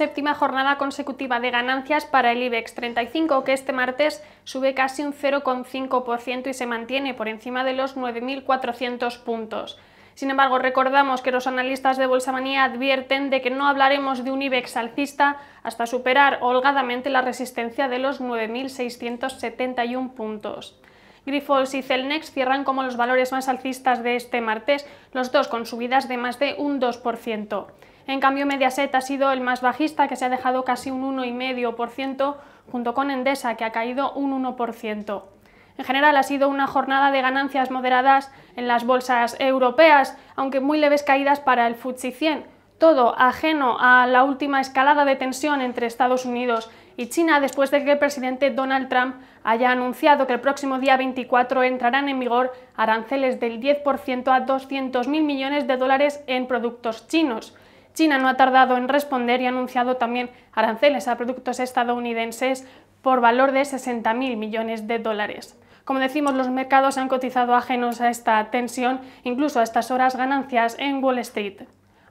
séptima jornada consecutiva de ganancias para el IBEX 35, que este martes sube casi un 0,5% y se mantiene por encima de los 9.400 puntos. Sin embargo, recordamos que los analistas de Bolsa Manía advierten de que no hablaremos de un IBEX alcista hasta superar holgadamente la resistencia de los 9.671 puntos. Grifols y Celnex cierran como los valores más alcistas de este martes, los dos con subidas de más de un 2%. En cambio, Mediaset ha sido el más bajista, que se ha dejado casi un 1,5%, junto con Endesa, que ha caído un 1%. En general ha sido una jornada de ganancias moderadas en las bolsas europeas, aunque muy leves caídas para el FTSE 100, todo ajeno a la última escalada de tensión entre Estados Unidos y China después de que el presidente Donald Trump haya anunciado que el próximo día 24 entrarán en vigor aranceles del 10% a 200.000 millones de dólares en productos chinos. China no ha tardado en responder y ha anunciado también aranceles a productos estadounidenses por valor de 60.000 millones de dólares. Como decimos, los mercados han cotizado ajenos a esta tensión, incluso a estas horas ganancias en Wall Street